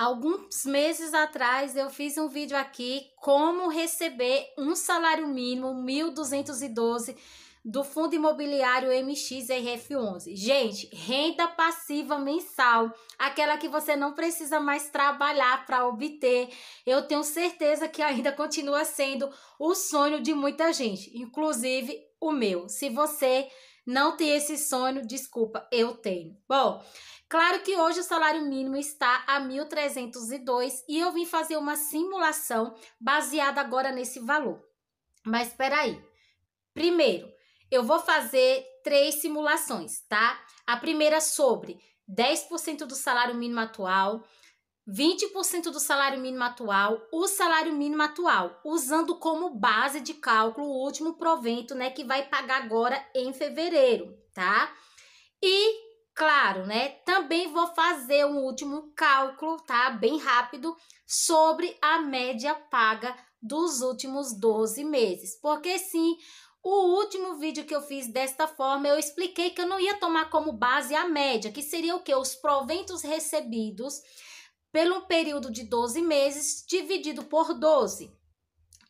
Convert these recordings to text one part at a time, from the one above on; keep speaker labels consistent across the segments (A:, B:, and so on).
A: Alguns meses atrás eu fiz um vídeo aqui como receber um salário mínimo 1212 do Fundo Imobiliário MXRF11. Gente, renda passiva mensal, aquela que você não precisa mais trabalhar para obter. Eu tenho certeza que ainda continua sendo o sonho de muita gente, inclusive o meu. Se você não tem esse sonho, desculpa, eu tenho. Bom, Claro que hoje o salário mínimo está a 1.302 e eu vim fazer uma simulação baseada agora nesse valor. Mas espera aí. Primeiro, eu vou fazer três simulações, tá? A primeira sobre 10% do salário mínimo atual, 20% do salário mínimo atual, o salário mínimo atual, usando como base de cálculo o último provento, né, que vai pagar agora em fevereiro, tá? E Claro, né? Também vou fazer um último cálculo, tá? Bem rápido, sobre a média paga dos últimos 12 meses. Porque sim, o último vídeo que eu fiz desta forma, eu expliquei que eu não ia tomar como base a média, que seria o que? Os proventos recebidos pelo período de 12 meses dividido por 12,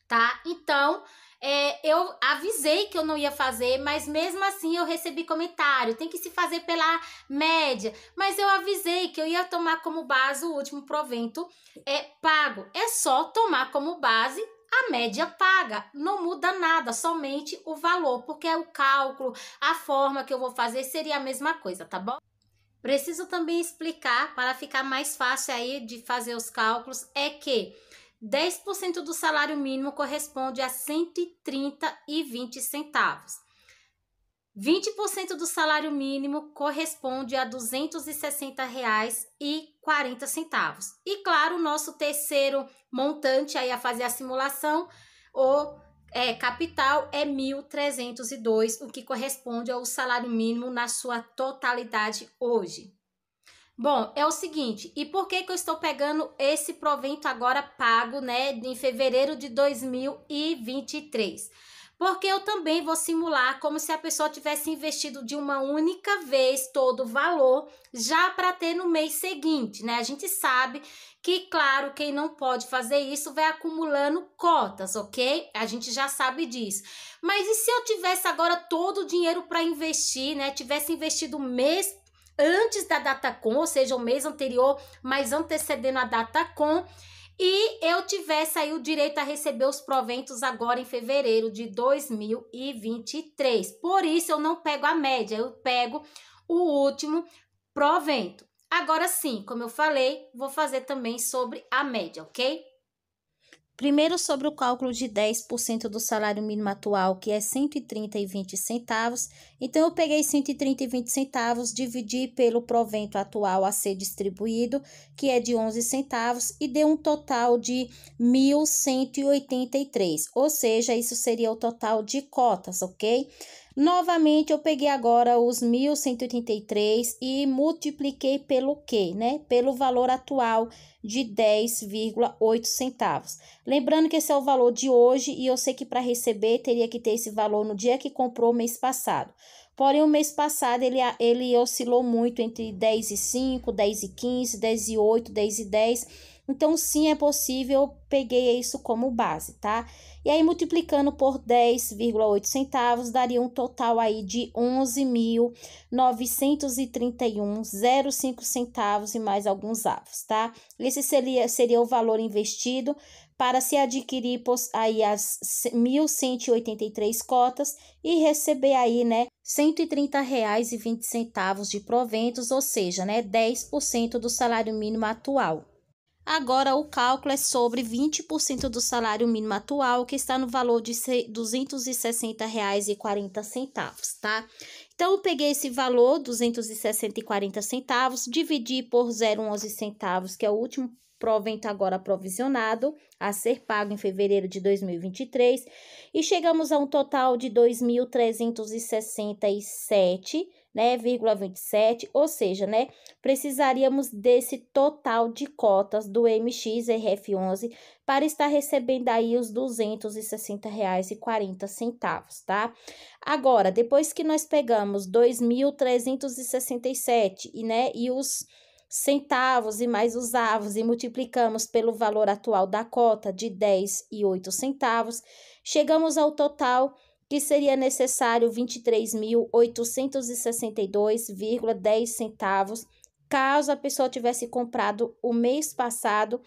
A: tá? Então, é, eu avisei que eu não ia fazer, mas mesmo assim eu recebi comentário. Tem que se fazer pela média. Mas eu avisei que eu ia tomar como base o último provento é pago. É só tomar como base a média paga, não muda nada, somente o valor, porque é o cálculo, a forma que eu vou fazer seria a mesma coisa, tá bom? Preciso também explicar para ficar mais fácil aí de fazer os cálculos é que 10% do salário mínimo corresponde a 130,20 centavos. 20% do salário mínimo corresponde a R$ 260,40. E claro, o nosso terceiro montante aí a fazer a simulação, o é, capital é 1.302, o que corresponde ao salário mínimo na sua totalidade hoje. Bom, é o seguinte, e por que que eu estou pegando esse provento agora pago, né, em fevereiro de 2023? Porque eu também vou simular como se a pessoa tivesse investido de uma única vez todo o valor, já para ter no mês seguinte, né? A gente sabe que, claro, quem não pode fazer isso vai acumulando cotas, ok? A gente já sabe disso. Mas e se eu tivesse agora todo o dinheiro para investir, né? Tivesse investido mês antes da data com, ou seja, o mês anterior, mas antecedendo a data com, e eu tivesse aí o direito a receber os proventos agora em fevereiro de 2023. Por isso eu não pego a média, eu pego o último provento. Agora sim, como eu falei, vou fazer também sobre a média, ok? Primeiro, sobre o cálculo de 10% do salário mínimo atual, que é R$ 130,20. centavos. Então, eu peguei R$ 130,20, centavos, dividi pelo provento atual a ser distribuído, que é de 11 centavos, e deu um total de R$ 1.183, ou seja, isso seria o total de cotas, ok? Novamente, eu peguei agora os 1.183 e multipliquei pelo quê, né? Pelo valor atual de 10,8 centavos. Lembrando que esse é o valor de hoje e eu sei que para receber teria que ter esse valor no dia que comprou mês passado. Porém, o mês passado ele, ele oscilou muito entre 10 e 5, 10 e 15, 10 e 8, 10 e 10 então, sim, é possível, eu peguei isso como base, tá? E aí, multiplicando por 10,8 centavos, daria um total aí de 11.931,05 centavos e mais alguns avos, tá? Esse seria, seria o valor investido para se adquirir aí as 1.183 cotas e receber aí, né, R$ 130,20 de proventos, ou seja, né, 10% do salário mínimo atual. Agora, o cálculo é sobre 20% do salário mínimo atual, que está no valor de R$ 260,40, tá? Então, eu peguei esse valor, R$ 260,40, dividi por 0,11 centavos, que é o último provento tá agora provisionado, a ser pago em fevereiro de 2023, e chegamos a um total de 2.367 né, vírgula 27, ou seja, né, precisaríamos desse total de cotas do MXRF11 para estar recebendo aí os R$ 260,40, tá? Agora, depois que nós pegamos 2.367 e, né, e os centavos e mais usavos e multiplicamos pelo valor atual da cota de 10 e 8 centavos, chegamos ao total que seria necessário 23.862,10 centavos, caso a pessoa tivesse comprado o mês passado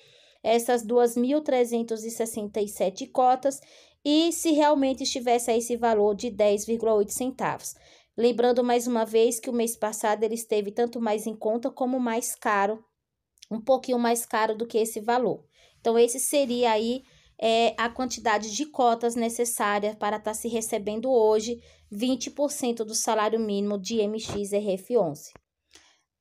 A: essas 2.367 cotas e se realmente estivesse a esse valor de 10,8 centavos. Lembrando mais uma vez que o mês passado ele esteve tanto mais em conta como mais caro, um pouquinho mais caro do que esse valor. Então, esse seria aí é, a quantidade de cotas necessária para estar tá se recebendo hoje 20% do salário mínimo de MXRF11.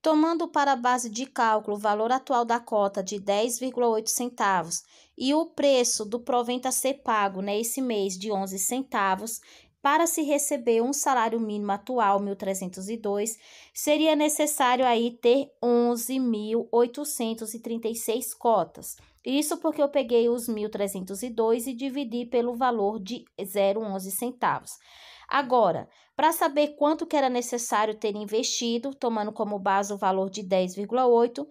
A: Tomando para base de cálculo o valor atual da cota de 10,8 centavos e o preço do provento a ser pago nesse né, mês de 11 centavos, para se receber um salário mínimo atual, 1.302, seria necessário aí ter 11.836 cotas. Isso porque eu peguei os 1.302 e dividi pelo valor de 0,11 centavos. Agora, para saber quanto que era necessário ter investido, tomando como base o valor de 10,8,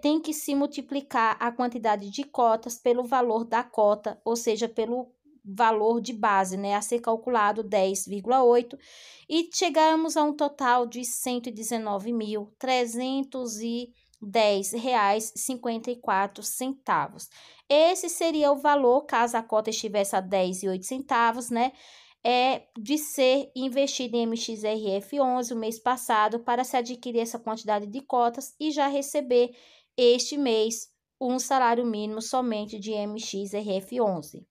A: tem que se multiplicar a quantidade de cotas pelo valor da cota, ou seja, pelo valor de base, né, a ser calculado 10,8, e chegamos a um total de R$ 119.310,54. Esse seria o valor, caso a cota estivesse a R$ 10,08, né, é de ser investido em MXRF11 o mês passado para se adquirir essa quantidade de cotas e já receber este mês um salário mínimo somente de MXRF11.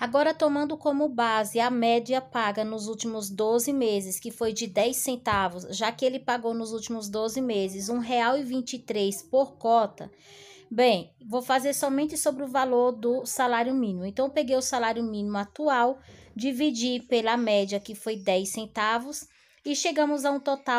A: Agora, tomando como base a média paga nos últimos 12 meses, que foi de 10 centavos, já que ele pagou nos últimos 12 meses R$ 1,23 por cota. Bem, vou fazer somente sobre o valor do salário mínimo. Então, peguei o salário mínimo atual, dividi pela média, que foi 10 centavos, e chegamos a um total.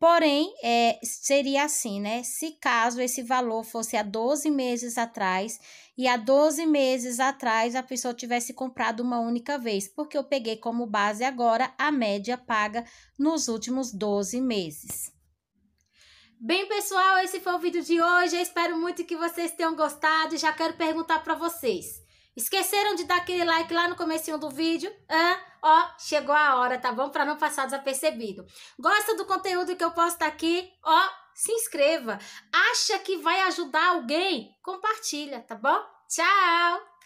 A: Porém, é, seria assim, né? Se caso esse valor fosse há 12 meses atrás e há 12 meses atrás a pessoa tivesse comprado uma única vez, porque eu peguei como base agora a média paga nos últimos 12 meses. Bem, pessoal, esse foi o vídeo de hoje. Eu espero muito que vocês tenham gostado e já quero perguntar para vocês. Esqueceram de dar aquele like lá no comecinho do vídeo? Ah, ó, chegou a hora, tá bom? Para não passar desapercebido. Gosta do conteúdo que eu posto aqui? Ó, se inscreva. Acha que vai ajudar alguém? Compartilha, tá bom? Tchau!